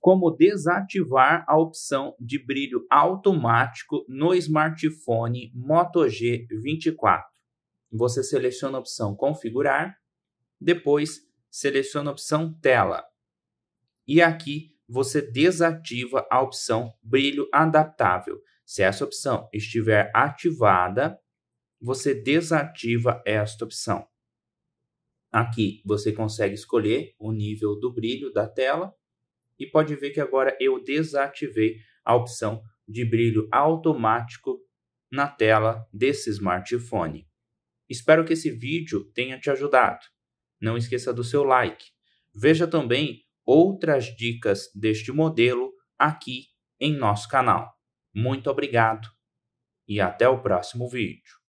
como desativar a opção de brilho automático no smartphone Moto G24. Você seleciona a opção Configurar, depois seleciona a opção Tela. E aqui você desativa a opção Brilho Adaptável. Se essa opção estiver ativada, você desativa esta opção. Aqui você consegue escolher o nível do brilho da tela e pode ver que agora eu desativei a opção de brilho automático na tela desse smartphone. Espero que esse vídeo tenha te ajudado. Não esqueça do seu like. Veja também outras dicas deste modelo aqui em nosso canal. Muito obrigado e até o próximo vídeo.